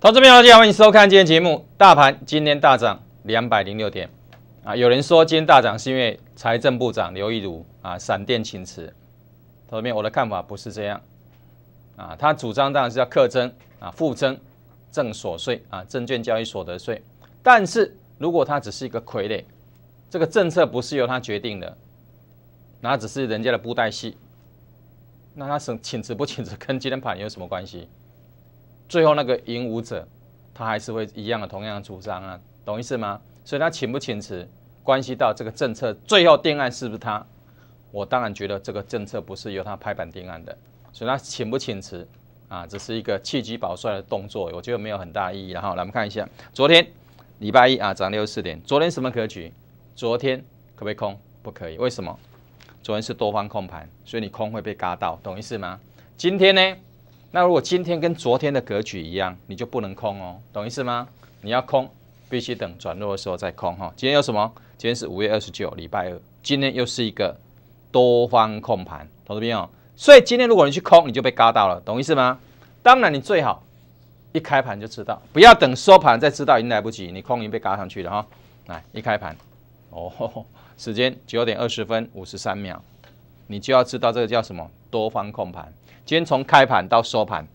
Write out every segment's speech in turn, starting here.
同志们，大家好，欢迎收看今天节目。大盘今天大涨两百零六点啊！有人说今天大涨是因为财政部长刘易儒啊闪电请辞。同志们，我的看法不是这样啊。他主张当然是要课征啊，负征正所税啊，证券交易所得税。但是如果他只是一个傀儡，这个政策不是由他决定的，那只是人家的布袋戏。那他省请辞不请辞，跟今天盘有什么关系？最后那个赢武者，他还是会一样的同样的主张啊，懂意思吗？所以他请不请辞，关系到这个政策最后定案是不是他？我当然觉得这个政策不是由他拍板定案的，所以他请不请辞啊，只是一个气急保帅的动作，我觉得没有很大意义。然后来我们看一下，昨天礼拜一啊涨六十四点，昨天什么格局？昨天可不可以空？不可以，为什么？昨天是多方控盘，所以你空会被嘎到，懂意思吗？今天呢？那如果今天跟昨天的格局一样，你就不能空哦，懂意思吗？你要空，必须等转弱的时候再空哈。今天有什么？今天是五月二十九，礼拜二，今天又是一个多方控盘，懂这边哦。所以今天如果你去空，你就被嘎到了，懂意思吗？当然，你最好一开盘就知道，不要等收盘再知道，已经来不及，你空已经被嘎上去了哈。来，一开盘，哦，时间九点二十分五十三秒。你就要知道这个叫什么多方控盘。今天从开盘到收盘，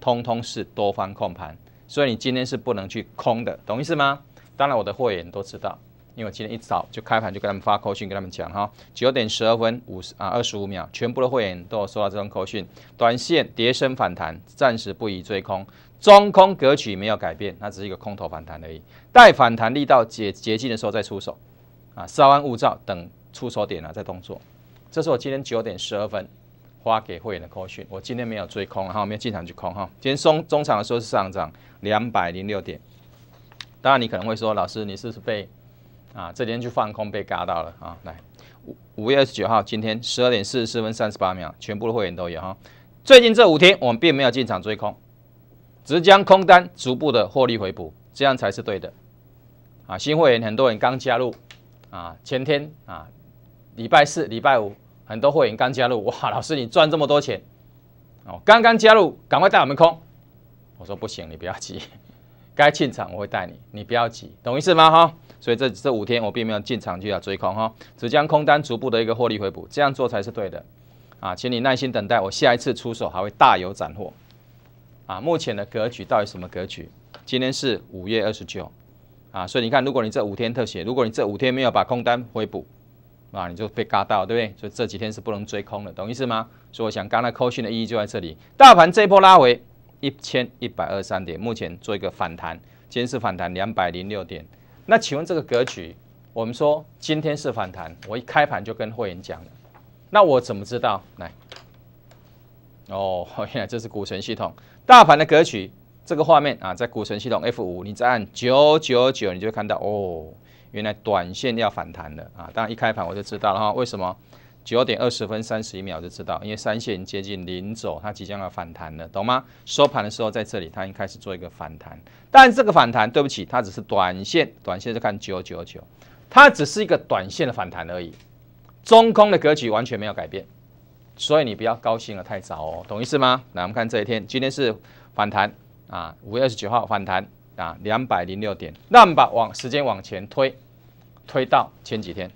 通通是多方控盘，所以你今天是不能去空的，懂意思吗？当然，我的会员都知道，因为我今天一早就开盘就跟他们发口讯，跟他们讲哈，九点十二分五十啊二十五秒，全部的会员都有收到这种口讯。短线叠升反弹，暂时不宜追空，中空格局没有改变，那只是一个空头反弹而已。待反弹力道解接禁的时候再出手，啊，稍安勿躁，等出手点了再动作。这是我今天九点十二分发给会员的口讯。我今天没有追空，哈，没有进场去空，哈。今天中中场的时候是上涨两百零六点。当然，你可能会说，老师，你是被啊，这天去放空被嘎到了啊。来，五五月二十九号，今天十二点四十四分三十八秒，全部的会员都有哈。最近这五天，我们并没有进场追空，只将空单逐步的获利回补，这样才是对的。啊，新会员很多人刚加入，啊，前天啊。礼拜四、礼拜五，很多会员刚加入，哇，老师你赚这么多钱，哦，刚刚加入，赶快带我们空。我说不行，你不要急，该进场我会带你，你不要急，懂意思吗？哈，所以这这五天我并没有进场就要追空，哈，只将空单逐步的一个获利回补，这样做才是对的，啊，请你耐心等待，我下一次出手还会大有斩获，啊，目前的格局到底什么格局？今天是五月二十九，啊，所以你看，如果你这五天特写，如果你这五天没有把空单回补。啊，你就被嘎到，对不对？所以这几天是不能追空的，懂意思吗？所以我想刚才扣 a 的意义就在这里。大盘这一波拉回一千一百二三点，目前做一个反弹，今天是反弹两百零六点。那请问这个格局，我们说今天是反弹，我一开盘就跟会员讲了，那我怎么知道？来，哦，原这是股神系统大盘的格局，这个画面啊，在股神系统 F 五，你再按九九九，你就看到哦。原来短线要反弹了啊！当然一开盘我就知道了哈。为什么九点二十分三十一秒就知道？因为三线接近零走，它即将要反弹了，懂吗？收盘的时候在这里，它已经开始做一个反弹。但这个反弹，对不起，它只是短线，短线就看九九九，它只是一个短线的反弹而已。中空的格局完全没有改变，所以你不要高兴的太早哦，懂意思吗？来，我们看这一天，今天是反弹啊，五月二十九号反弹啊，两百零六点。那我们把往时间往前推。推到前几天，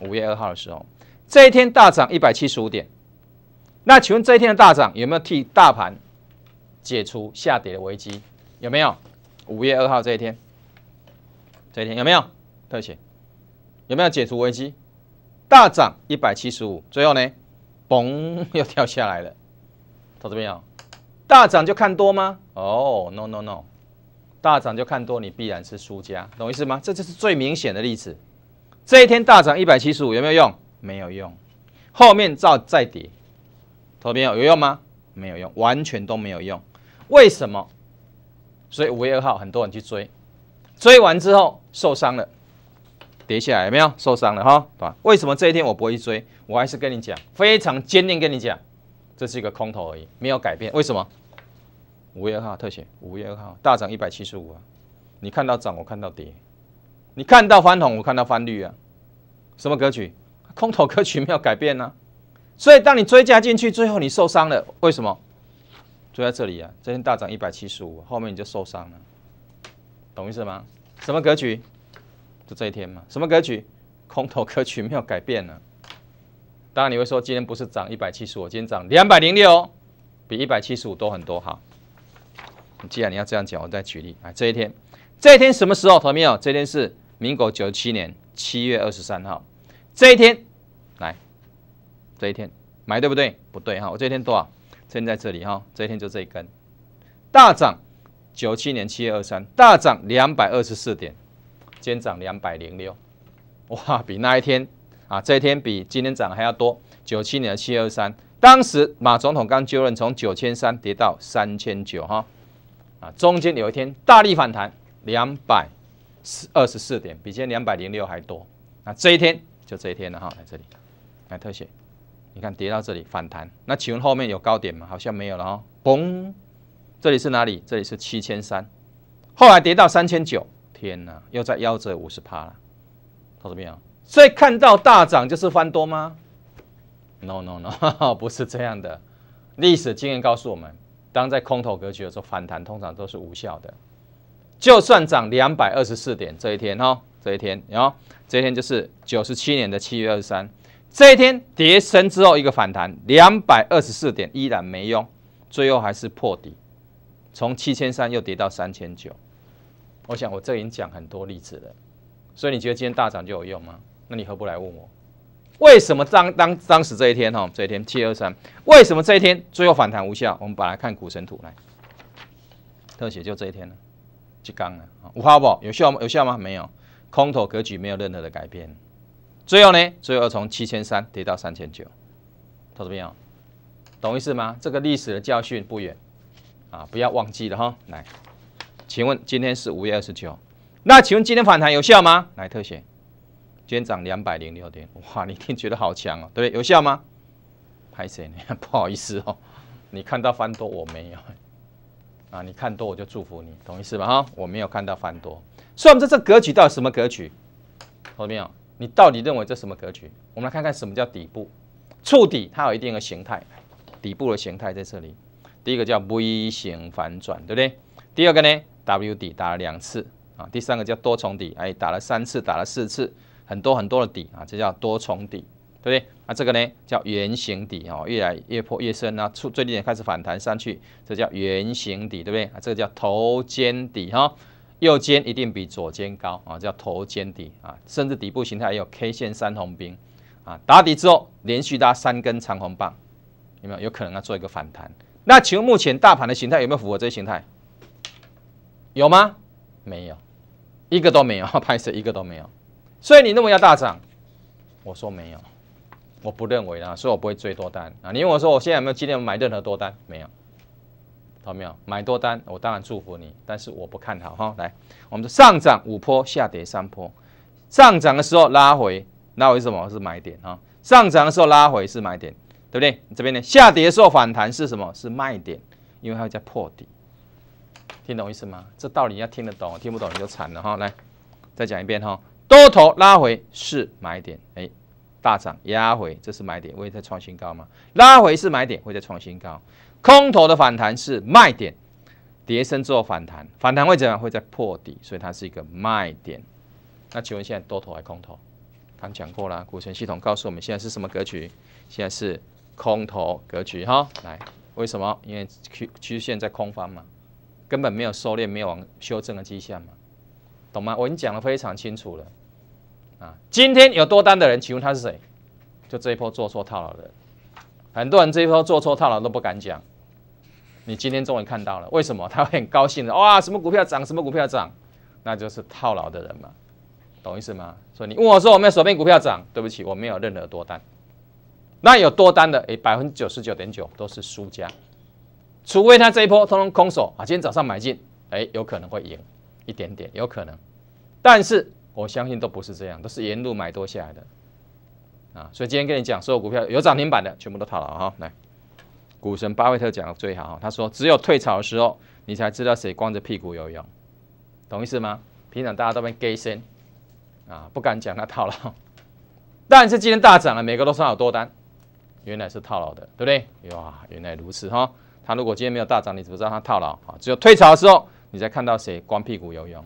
五月二号的时候，这一天大涨一百七十五点。那请问这一天的大涨有没有替大盘解除下跌的危机？有没有？五月二号这一天，这一天有没有特写？有没有解除危机？大涨一百七十五，最后呢，嘣 又掉下来了。同志们友，大涨就看多吗？哦，no no no，大涨就看多，你必然是输家，懂意思吗？这就是最明显的例子。这一天大涨一百七十五有没有用？没有用，后面照再跌，投没有有用吗？没有用，完全都没有用。为什么？所以五月二号很多人去追，追完之后受伤了，跌下来有没有受伤了哈？对吧？为什么这一天我不会去追？我还是跟你讲，非常坚定跟你讲，这是一个空头而已，没有改变。为什么？五月二号特写，五月二号大涨一百七十五啊，你看到涨，我看到跌。你看到翻红，我看到翻绿啊？什么格局？空头格局没有改变呢。所以当你追加进去，最后你受伤了。为什么？追在这里啊，这天大涨一百七十五，后面你就受伤了，懂意思吗？什么格局？就这一天嘛。什么格局？空头格局没有改变呢。当然你会说，今天不是涨一百七十五，今天涨两百零六，比一百七十五多很多哈。既然你要这样讲，我再举例啊，这一天，这一天什么时候？朋友，这一天是。民国九七年七月二十三号这一天，来这一天买对不对？不对哈，我这一天多少？这天在这里哈，这一天就这一根大涨。九七年七月二三大涨两百二十四点，天涨两百零六，哇，比那一天啊，这一天比今天涨还要多。九七年的七月二三，当时马总统刚就任，从九千三跌到三千九哈，啊，中间有一天大力反弹两百。四二十四点，比今天两百零六还多。那这一天就这一天了哈，来这里来特写，你看跌到这里反弹，那请问后面有高点吗？好像没有了哈。嘣，这里是哪里？这里是七千三，后来跌到三千九，天哪，又在腰折五十趴了。投资朋友，所以看到大涨就是翻多吗？No No No，不是这样的。历史经验告诉我们，当在空头格局的时候，反弹通常都是无效的。就算涨两百二十四点，这一天哈，这一天然后这一天就是九十七年的七月二十三，这一天跌升之后一个反弹，两百二十四点依然没用，最后还是破底，从七千三又跌到三千九。我想我这已经讲很多例子了，所以你觉得今天大涨就有用吗？那你何不来问我，为什么当当当时这一天哈，这一天七二三，为什么这一天最后反弹无效？我们把它看股神图来特写，就这一天了。就刚啊，有花果有效吗？有效吗？没有，空头格局没有任何的改变。最后呢？最后从七千三跌到三千九，他怎么样？懂意思吗？这个历史的教训不远啊！不要忘记了哈。来，请问今天是五月二十九，那请问今天反弹有效吗？来特写，今天涨两百零六点，哇，你一定觉得好强哦，对不对？有效吗？拍谁呢？不好意思哦，你看到翻多我没有。啊，你看多我就祝福你，同意是吧？哈，我没有看到翻多，所以我们这这格局到底什么格局？后面你到底认为这什么格局？我们来看看什么叫底部触底，它有一定的形态，底部的形态在这里。第一个叫 V 型反转，对不对？第二个呢 W 底打了两次啊，第三个叫多重底，哎，打了三次，打了四次，很多很多的底啊，这叫多重底。对不对？啊，这个呢叫圆形底哦，越来越破越深啊，触最低点开始反弹上去，这叫圆形底，对不对？啊，这个叫头肩底哈，右肩一定比左肩高啊，叫头肩底啊，甚至底部形态也有 K 线三红兵啊，打底之后连续拉三根长红棒，有没有？有可能啊，做一个反弹。那请问目前大盘的形态有没有符合这些形态？有吗？没有，一个都没有 拍摄一个都没有，所以你认为要大涨？我说没有。我不认为啊，所以我不会追多单啊。你问我说，我现在有没有今天买任何多单？没有，懂没有？买多单，我当然祝福你，但是我不看好哈。来，我们说上涨五波，下跌三波，上涨的时候拉回，拉回是什么？是买点哈。上涨的时候拉回是买点，对不对？这边呢，下跌的候反弹是什么？是卖点，因为它在破底。听懂意思吗？这道理要听得懂，听不懂你就惨了哈。来，再讲一遍哈，多头拉回是买点，哎。大涨压回，这是买点，会再创新高吗？拉回是买点，会再创新高。空头的反弹是卖点，跌升之后反弹，反弹会怎样？会在破底，所以它是一个卖点。那请问现在多头还空头？刚讲过了，股权系统告诉我们现在是什么格局？现在是空头格局哈。来，为什么？因为曲曲线在空方嘛，根本没有收敛，没有往修正的迹象嘛，懂吗？我已经讲的非常清楚了。啊，今天有多单的人，请问他是谁？就这一波做错套牢的，很多人这一波做错套牢都不敢讲。你今天终于看到了，为什么？他很高兴的，哇，什么股票涨，什么股票涨，那就是套牢的人嘛，懂意思吗？所以你问我说，我们的手边股票涨，对不起，我没有任何多单。那有多单的，哎，百分之九十九点九都是输家，除非他这一波通通空手啊，今天早上买进，哎，有可能会赢一点点，有可能，但是。我相信都不是这样，都是沿路买多下来的啊！所以今天跟你讲，所有股票有涨停板的，全部都套牢哈！来，股神巴菲特讲的最好，他说：“只有退潮的时候，你才知道谁光着屁股游泳，懂意思吗？”平常大家都被 gay 先啊，不敢讲他套牢，但是今天大涨了，每个都算有多单，原来是套牢的，对不对？哇，原来如此哈！他如果今天没有大涨，你怎么知道他套牢啊？只有退潮的时候，你才看到谁光屁股游泳。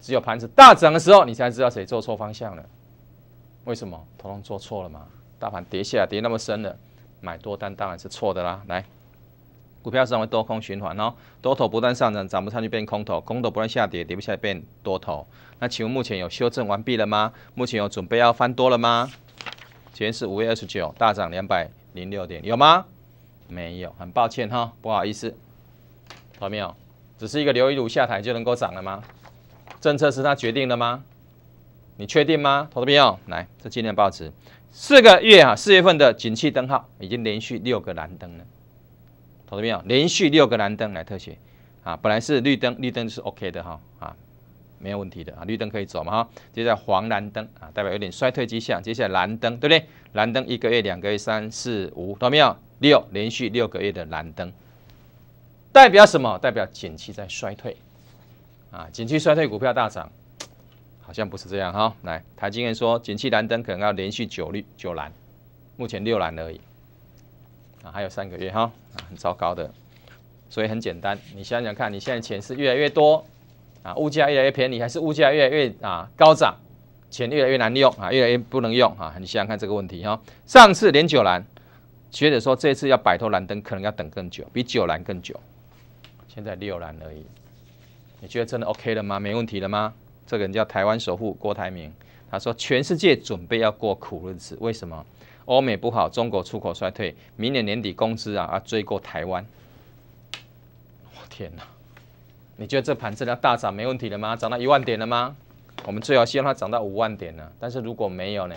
只有盘子大涨的时候，你才知道谁做错方向了。为什么？通通做错了吗？大盘跌下跌那么深了，买多单当然是错的啦。来，股票市场多空循环哦，多头不断上涨，涨不上去变空头；空头不断下跌，跌不下来变多头。那请问目前有修正完毕了吗？目前有准备要翻多了吗？前是五月二十九大涨两百零六点，有吗？没有，很抱歉哈，不好意思，没有。只是一个留一儒下台就能够涨了吗？政策是他决定的吗？你确定吗？投资者朋友，来，这今年报纸四个月啊，四月份的景气灯号已经连续六个蓝灯了。投资者朋友，连续六个蓝灯来特写啊，本来是绿灯，绿灯是 OK 的哈啊，没有问题的啊，绿灯可以走嘛哈。接下来黄蓝灯啊，代表有点衰退迹象。接下来蓝灯，对不对？蓝灯一个月、两个月、三四五，看到没有？六，连续六个月的蓝灯，代表什么？代表景气在衰退。啊，景气衰退，股票大涨，好像不是这样哈。来，台经人说，景气蓝灯可能要连续九绿九蓝，目前六蓝而已，啊，还有三个月哈，很糟糕的。所以很简单，你想想看，你现在钱是越来越多，啊，物价越来越便宜，还是物价越来越啊高涨，钱越来越难用啊，越来越不能用啊？你想想看这个问题哈。上次连九蓝，学者说这次要摆脱蓝灯，可能要等更久，比九蓝更久。现在六蓝而已。你觉得真的 OK 了吗？没问题了吗？这个人叫台湾首富郭台铭，他说全世界准备要过苦日子，为什么？欧美不好，中国出口衰退，明年年底工资啊要追过台湾。我天哪！你觉得这盘子要大涨没问题了吗？涨到一万点了吗？我们最好希望它涨到五万点呢。但是如果没有呢？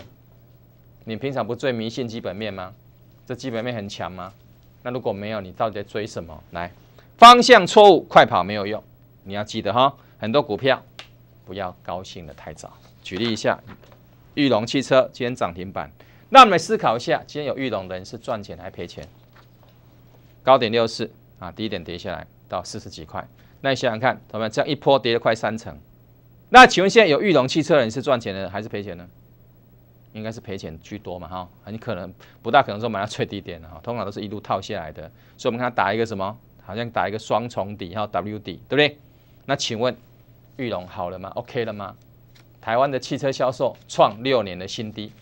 你平常不最迷信基本面吗？这基本面很强吗？那如果没有，你到底在追什么？来，方向错误，快跑没有用。你要记得哈，很多股票不要高兴的太早。举例一下，玉龙汽车今天涨停板，那我们思考一下，今天有玉龙人是赚钱还是赔钱？高点六四啊，低点跌下来到四十几块。那你想想看，同学们，这样一波跌了快三成，那请问现在有玉龙汽车人是赚钱的还是赔钱呢？应该是赔钱居多嘛哈，很可能不大可能说买到最低点的哈，通常都是一路套下来的。所以我们看打一个什么，好像打一个双重底，还有 W 底，对不对？那请问，裕隆好了吗？OK 了吗？台湾的汽车销售创六年的新低，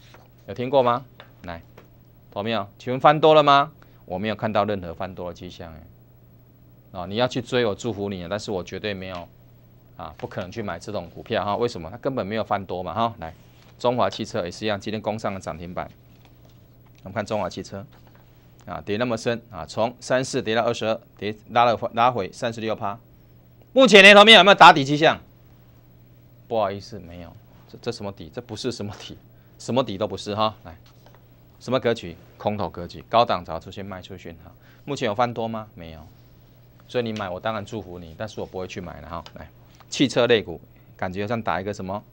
有听过吗？来，懂没有？请问翻多了吗？我没有看到任何翻多的迹象哎。啊，你要去追我祝福你，但是我绝对没有，啊，不可能去买这种股票哈。为什么？它根本没有翻多嘛哈。来，中华汽车也是一样，今天攻上了涨停板。我们看中华汽车，啊，跌那么深啊，从三四跌到二十二，跌拉了拉回三十六趴。目前龙头面有没有打底迹象？不好意思，没有。这这什么底？这不是什么底，什么底都不是哈。来，什么格局？空头格局。高档早出现卖出讯号。目前有翻多吗？没有。所以你买，我当然祝福你，但是我不会去买了哈。来，汽车类股感觉像打一个什么？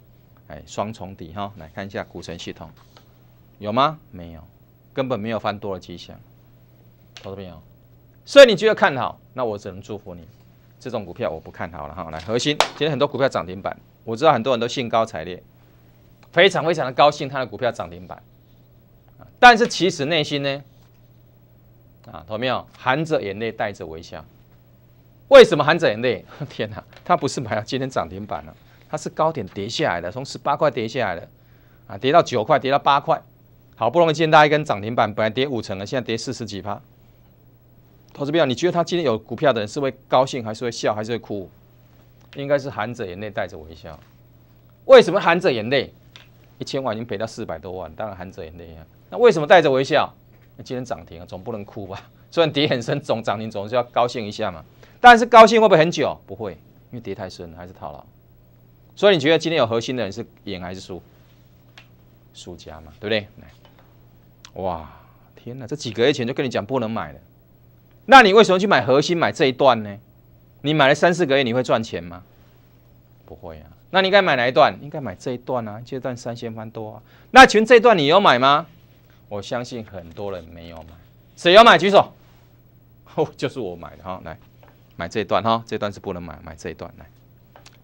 哎，双重底哈。来看一下股神系统，有吗？没有，根本没有翻多的迹象。投资朋友，所以你觉得看好，那我只能祝福你。这种股票我不看好了哈，来核心，今天很多股票涨停板，我知道很多人都兴高采烈，非常非常的高兴，他的股票涨停板，但是其实内心呢，啊，有没有，含着眼泪带着微笑，为什么含着眼泪？天哪，他不是买了今天涨停板了，他是高点跌下来的，从十八块跌下来的，啊，跌到九块，跌到八块，好不容易今天一根涨停板，本来跌五成了，现在跌四十几趴。投资股票，你觉得他今天有股票的人是会高兴，还是会笑，还是会哭？应该是含着眼泪带着微笑。为什么含着眼泪？一千万已经赔到四百多万，当然含着眼泪啊。那为什么带着微笑？今天涨停，总不能哭吧？虽然跌很深，总涨停总是要高兴一下嘛。但是高兴会不会很久？不会，因为跌太深，还是套牢。所以你觉得今天有核心的人是赢还是输？输家嘛，对不对？哇，天哪！这几个月前就跟你讲不能买了。那你为什么去买核心买这一段呢？你买了三四个月，你会赚钱吗？不会啊。那你该买哪一段？应该买这一段啊，这段三千番多啊。那群这段你有买吗？我相信很多人没有买。谁有买举手？哦，就是我买的哈。来，买这一段哈，这段是不能买，买这一段来。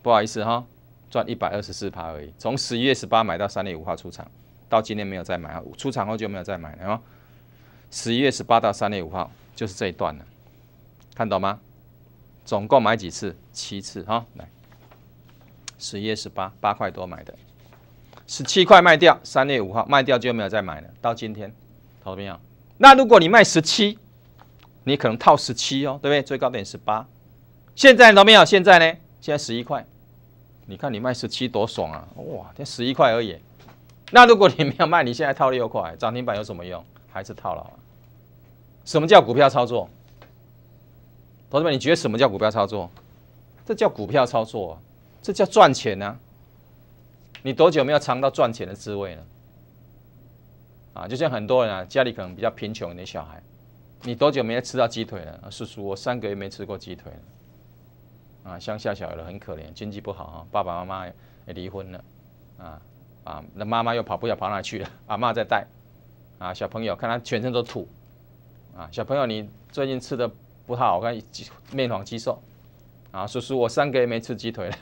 不好意思哈，赚一百二十四趴而已。从十一月十八买到三月五号出场，到今天没有再买啊，出场后就没有再买了。十一月十八到三月五号。就是这一段了，看懂吗？总共买几次？七次哈。来，十一月十八八块多买的，十七块卖掉，三月五号卖掉就没有再买了。到今天，怎没有？那如果你卖十七，你可能套十七哦，对不对？最高点十八，现在都没有，现在呢？现在十一块。你看你卖十七多爽啊！哇，才十一块而已。那如果你没有卖，你现在套六块，涨停板有什么用？还是套牢啊？什么叫股票操作？同志们，你觉得什么叫股票操作？这叫股票操作，这叫赚钱呢？你多久没有尝到赚钱的滋味了？啊，就像很多人啊，家里可能比较贫穷，的小孩，你多久没有吃到鸡腿了？叔叔，我三个月没吃过鸡腿了。啊，乡下小孩很可怜，经济不好啊，爸爸妈妈离婚了，啊啊，那妈妈又跑不了，跑哪去了？阿妈在带啊，小朋友看他全身都土。啊，小朋友，你最近吃的不太好，我看肌面黄肌瘦，啊，叔叔我三个月没吃鸡腿了，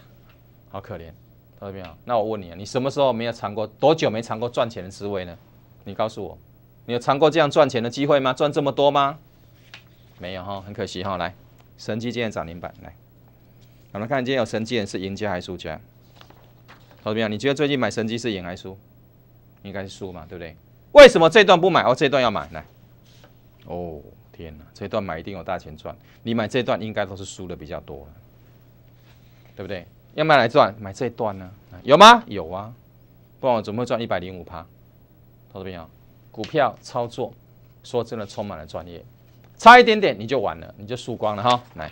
好可怜。好，这没有，那我问你啊，你什么时候没有尝过多久没尝过赚钱的滋味呢？你告诉我，你有尝过这样赚钱的机会吗？赚这么多吗？没有哈，很可惜哈。来，神机剑涨停板，来，我们看今天有神机剑是赢家还是输家？好，这没有，你觉得最近买神机是赢还是输？应该是输嘛，对不对？为什么这段不买哦？这段要买来。哦，天哪！这一段买一定有大钱赚。你买这一段应该都是输的比较多，对不对？要买来赚，买这一段呢？有吗？有啊！不然我怎么会赚一百零五趴？投资朋友，股票操作说真的充满了专业，差一点点你就完了，你就输光了哈！来，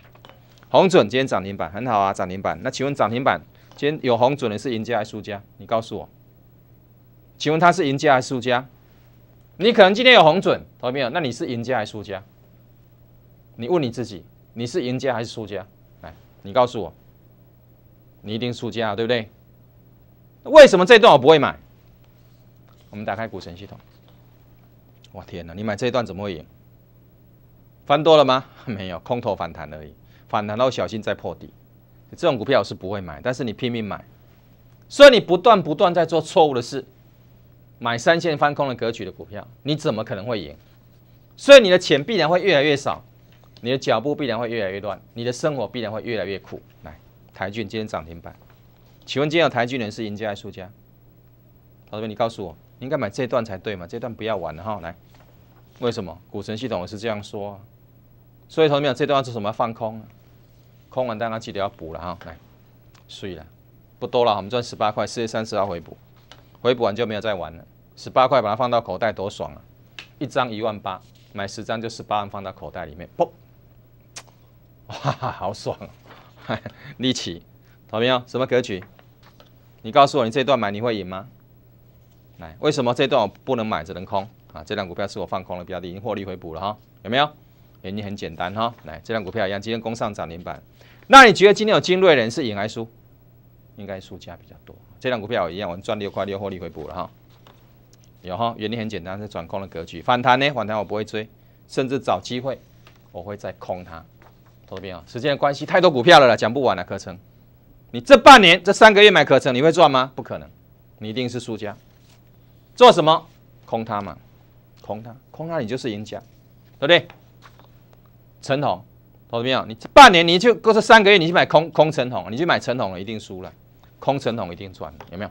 红准今天涨停板很好啊，涨停板。那请问涨停板今天有红准的是赢家还是输家？你告诉我，请问他是赢家还是输家？你可能今天有红准，投没有？那你是赢家还是输家？你问你自己，你是赢家还是输家？来，你告诉我，你一定输家对不对？为什么这段我不会买？我们打开股神系统，我天哪，你买这一段怎么会赢？翻多了吗？没有，空头反弹而已，反弹到小心再破底。这种股票我是不会买，但是你拼命买，所以你不断不断在做错误的事。买三线翻空的格局的股票，你怎么可能会赢？所以你的钱必然会越来越少，你的脚步必然会越来越乱，你的生活必然会越来越苦。来，台俊今天涨停板，请问今天有台俊人是赢家还是输家？老师，们，你告诉我，应该买这段才对嘛？这段不要玩了哈。来，为什么？股神系统是这样说，所以同学们，这段要是什么？放空，空完当然记得要补了哈。来，睡了，不多了，我们赚十八块，四月三十号回补，回补完就没有再玩了。十八块把它放到口袋多爽啊！一张一万八，买十张就十八万放到口袋里面，噗！哇哈哈，好爽啊！奇，气，好没有？什么格局？你告诉我，你这段买你会赢吗？来，为什么这段我不能买只能空啊？这辆股票是我放空了标的，已经获利回补了哈，有没有？原因很简单哈，来，这辆股票一样，今天攻上涨停板。那你觉得今天有精锐的人是赢还是输？应该输家比较多。这辆股票一样，我赚六块六，获利回补了哈。有哈，原理很简单，是转空的格局。反弹呢？反弹我不会追，甚至找机会，我会再空它。投资朋友，时间的关系太多股票了，讲不完了课程。你这半年这三个月买课程，你会赚吗？不可能，你一定是输家。做什么？空它嘛，空它，空它你就是赢家，对不对？陈统，投资朋友，你这半年你就过这三个月，你去买空空陈统，你去买陈统了，一定输了，空陈统一定赚，有没有？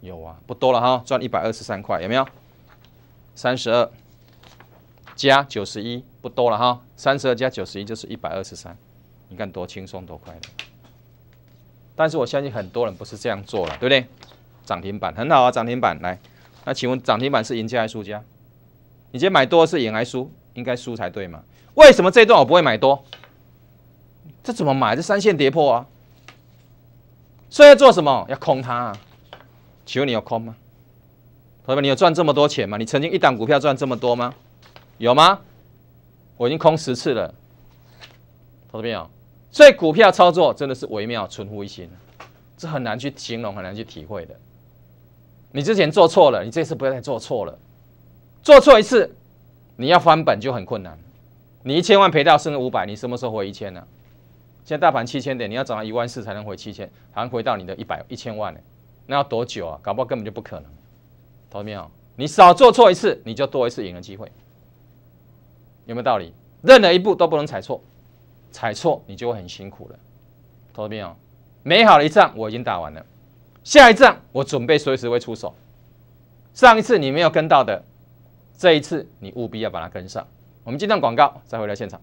有啊，不多了哈，赚一百二十三块，有没有？三十二加九十一，不多了哈，三十二加九十一就是一百二十三，你看多轻松多快乐。但是我相信很多人不是这样做的，对不对？涨停板很好啊，涨停板来。那请问涨停板是赢家还是输家？你今得买多是赢还是输？应该输才对嘛？为什么这段我不会买多？这怎么买？这三线跌破啊！所以要做什么？要空它啊！请问你有空吗？同学们，你有赚这么多钱吗？你曾经一档股票赚这么多吗？有吗？我已经空十次了，同到们有？所以股票操作真的是微妙存乎一心，这很难去形容，很难去体会的。你之前做错了，你这次不要再做错了。做错一次，你要翻本就很困难。你一千万赔掉，剩五百，你什么时候回一千呢？现在大盘七千点，你要涨到一万四才能回七千，还回到你的一百一千万呢。那要多久啊？搞不好根本就不可能。同志们，你少做错一次，你就多一次赢的机会，有没有道理？任何一步都不能踩错，踩错你就会很辛苦了。同志们，美好的一仗我已经打完了，下一仗我准备随时会出手。上一次你没有跟到的，这一次你务必要把它跟上。我们进段广告再回到现场。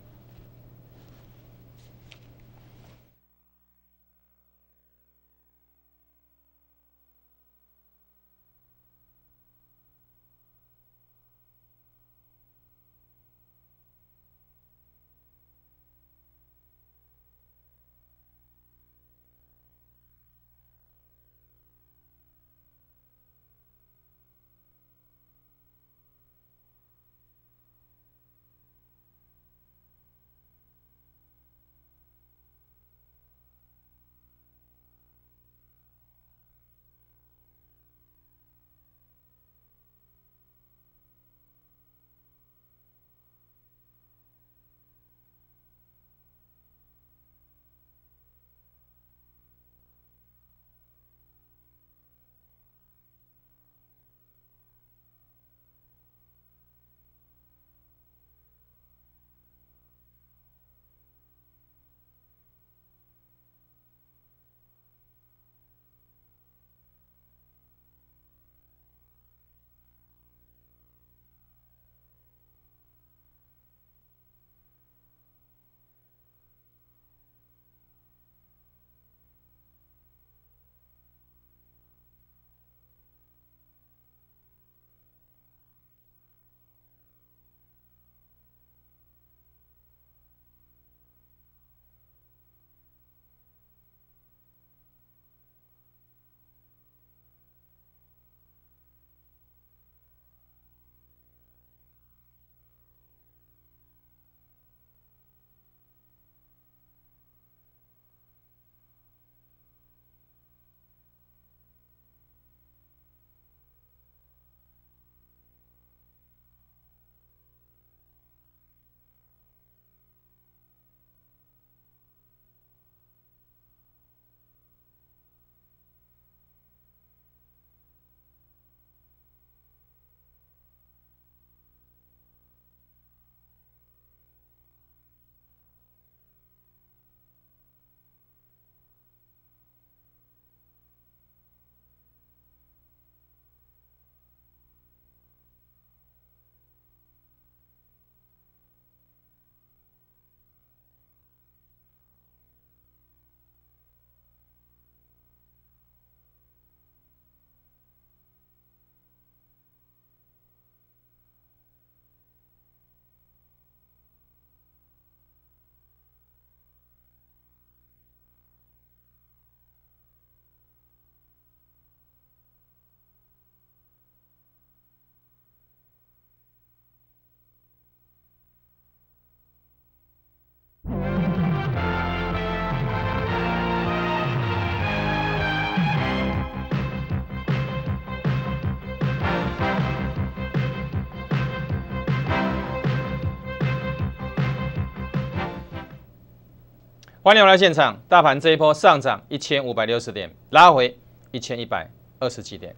欢迎来到现场，大盘这一波上涨一千五百六十点，拉回一千一百二十几点，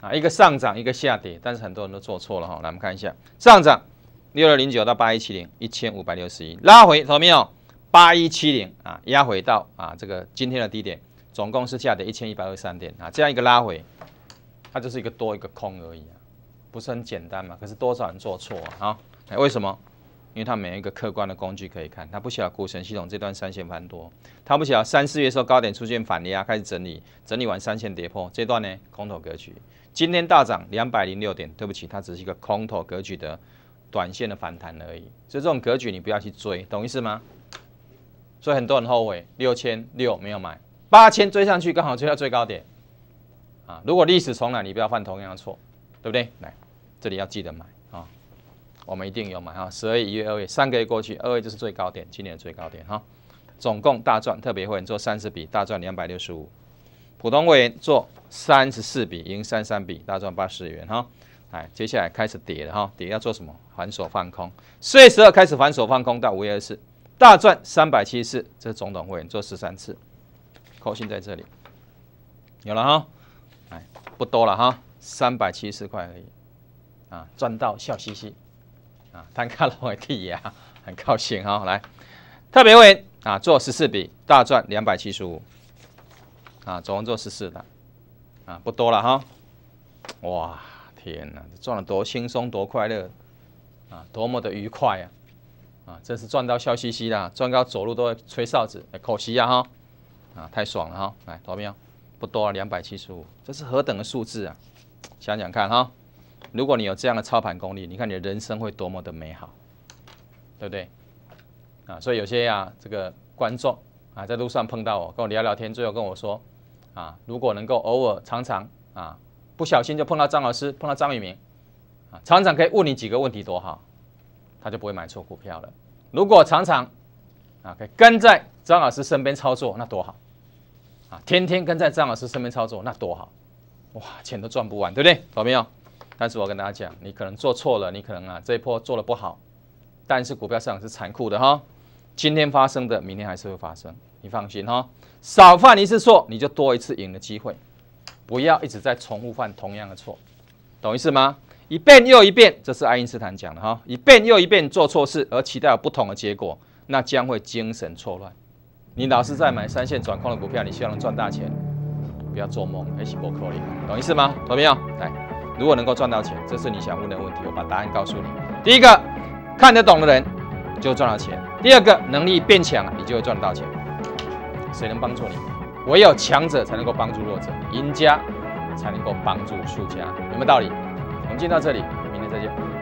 啊，一个上涨一个下跌，但是很多人都做错了哈。来，我们看一下，上涨六二零九到八一七零，一千五百六十一，拉回看到没有？八一七零啊，压回到啊这个今天的低点，总共是下跌一千一百二十三点啊，这样一个拉回，它就是一个多一个空而已啊，不是很简单嘛？可是多少人做错啊？啊，为什么？因为他每一个客观的工具可以看，他不晓得股神系统这段三线翻多，他不晓得三四月时候高点出现反压开始整理，整理完三线跌破这段呢空头格局，今天大涨两百零六点，对不起，它只是一个空头格局的短线的反弹而已，所以这种格局你不要去追，懂意思吗？所以很多人后悔六千六没有买，八千追上去刚好追到最高点，啊，如果历史重来你不要犯同样的错，对不对？来，这里要记得买啊。我们一定有买哈，十二、一月、二月三个月过去，二月就是最高点，今年的最高点哈。总共大赚特别会，做三十笔大赚两百六十五，普通会员做三十四笔赢三三笔大赚八十元哈。哎，接下来开始跌了哈，跌要做什么？反手放空，四月十二开始反手放空到五月二十四，大赚三百七十四。这总统会员做十三次，扣信在这里，有了哈，哎，不多了哈，三百七十四块而已，啊，赚到笑嘻嘻。啊，单卡龙的第一啊，很高兴哈，来，特别会啊，做十四笔大赚两百七十五，啊，总共做十四单，啊，不多了哈，哇，天哪，赚的多轻松多快乐，啊，多么的愉快啊，啊，真是赚到笑嘻嘻啦，赚到走路都会吹哨子，可惜呀哈，啊，太爽了哈，来，多少？不多两百七十五，这是何等的数字啊，想想看哈。如果你有这样的操盘功力，你看你的人生会多么的美好，对不对？啊，所以有些呀，这个观众啊，在路上碰到我，跟我聊聊天，最后跟我说，啊，如果能够偶尔、常常啊，不小心就碰到张老师，碰到张宇明，啊，常常可以问你几个问题多好，他就不会买错股票了。如果常常啊，可以跟在张老师身边操作，那多好！啊，天天跟在张老师身边操作，那多好！哇，钱都赚不完，对不对，懂没有？但是我跟大家讲，你可能做错了，你可能啊这一波做的不好。但是股票市场是残酷的哈，今天发生的，明天还是会发生。你放心哈，少犯一次错，你就多一次赢的机会。不要一直在重复犯同样的错，懂意思吗？一遍又一遍，这是爱因斯坦讲的哈，一遍又一遍做错事而期待有不同的结果，那将会精神错乱。你老是在买三线转空的股票，你希望能赚大钱，不要做梦。H 不可以，懂意思吗？懂没有？来。如果能够赚到钱，这是你想问的问题。我把答案告诉你：第一个，看得懂的人就赚到钱；第二个，能力变强了，你就会赚得到钱。谁能帮助你？唯有强者才能够帮助弱者，赢家才能够帮助输家。有没有道理？我们今天到这里，明天再见。